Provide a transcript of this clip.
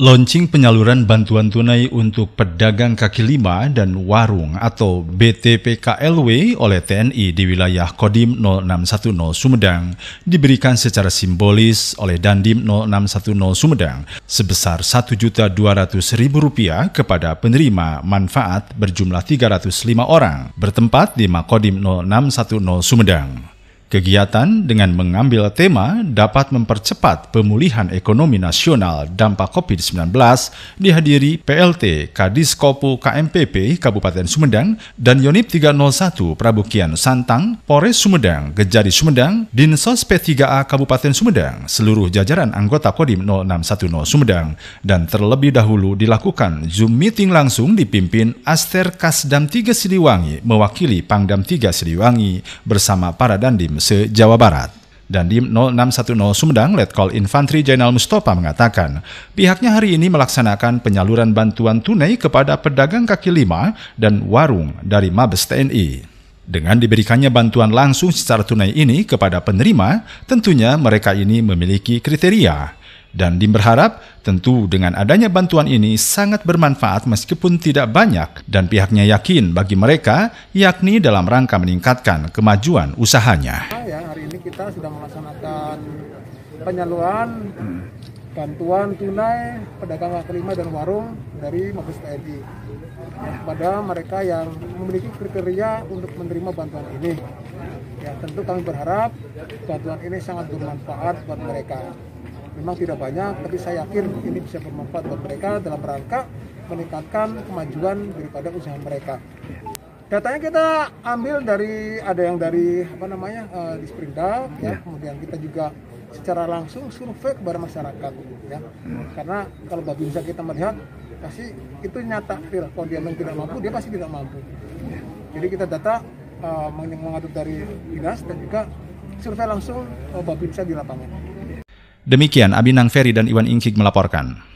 Launching penyaluran bantuan tunai untuk pedagang kaki lima dan warung atau BTPKLW oleh TNI di wilayah Kodim 0610 Sumedang diberikan secara simbolis oleh Dandim 0610 Sumedang sebesar Rp1.200.000 kepada penerima manfaat berjumlah 305 orang bertempat di Makodim 0610 Sumedang. Kegiatan dengan mengambil tema dapat mempercepat pemulihan ekonomi nasional dampak COVID-19 dihadiri PLT Kadiskopu KMPP Kabupaten Sumedang dan Yonip 301 Prabukian Santang, Polres Sumedang, Gejari Sumedang, Dinsos P3A Kabupaten Sumedang, seluruh jajaran anggota Kodim 0610 Sumedang, dan terlebih dahulu dilakukan Zoom meeting langsung dipimpin Aster Kasdam 3 Siliwangi mewakili Pangdam 3 Siliwangi bersama para dandim se-Jawa Barat. Dan di 0610 Sumedang, Letkol Infantri Jainal Mustafa mengatakan, pihaknya hari ini melaksanakan penyaluran bantuan tunai kepada pedagang kaki lima dan warung dari Mabes TNI. Dengan diberikannya bantuan langsung secara tunai ini kepada penerima, tentunya mereka ini memiliki kriteria, dan Dim berharap tentu dengan adanya bantuan ini sangat bermanfaat meskipun tidak banyak dan pihaknya yakin bagi mereka yakni dalam rangka meningkatkan kemajuan usahanya. Ya, hari ini kita sudah melaksanakan penyaluran hmm. bantuan tunai pedagang kaki lima dan warung dari Mabes TNI kepada mereka yang memiliki kriteria untuk menerima bantuan ini. Ya, tentu kami berharap bantuan ini sangat bermanfaat buat mereka. Memang tidak banyak, tapi saya yakin ini bisa bermanfaat buat mereka dalam rangka meningkatkan kemajuan daripada usaha mereka. Datanya kita ambil dari ada yang dari apa namanya uh, di ya. ya. Kemudian kita juga secara langsung survei kepada masyarakat, ya. Karena kalau babinsa kita melihat pasti itu nyata real. Kalau dia memang tidak mampu, dia pasti tidak mampu. Jadi kita data uh, mengatur dari dinas dan juga survei langsung uh, eh, babinsa di lapangan. Demikian Abinang Ferry dan Iwan Ingkik melaporkan.